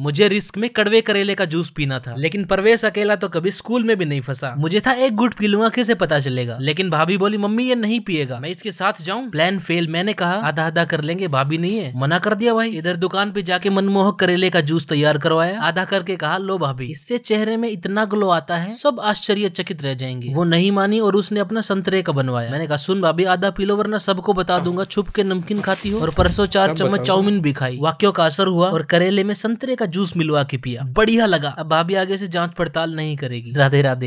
मुझे रिस्क में कड़वे करेले का जूस पीना था लेकिन परवेश अकेला तो कभी स्कूल में भी नहीं फंसा मुझे था एक गुट पी लूंगा कैसे पता चलेगा लेकिन भाभी बोली मम्मी ये नहीं पिएगा मैं इसके साथ जाऊँ प्लान फेल मैंने कहा आधा आधा कर लेंगे भाभी नहीं है मना कर दिया भाई इधर दुकान पे जाके मनमोहक करेले का जूस तैयार करवाया आधा करके कहा लो भाभी इससे चेहरे में इतना ग्लो आता है सब आश्चर्य चकित रह जाएंगे वो नहीं मानी और उसने अपना संतरे का बनवाया मैंने कहा सुन भाभी आधा लो वरना सबको बता दूंगा छुप के नमकीन खाती हूँ और परसों चार चम्मच चाउमीन भी खाई वाक्यों का असर हुआ और करेले में संतरे का जूस मिलवा के पिया बढ़िया लगा अब भाभी आगे से जांच पड़ताल नहीं करेगी राधे राधे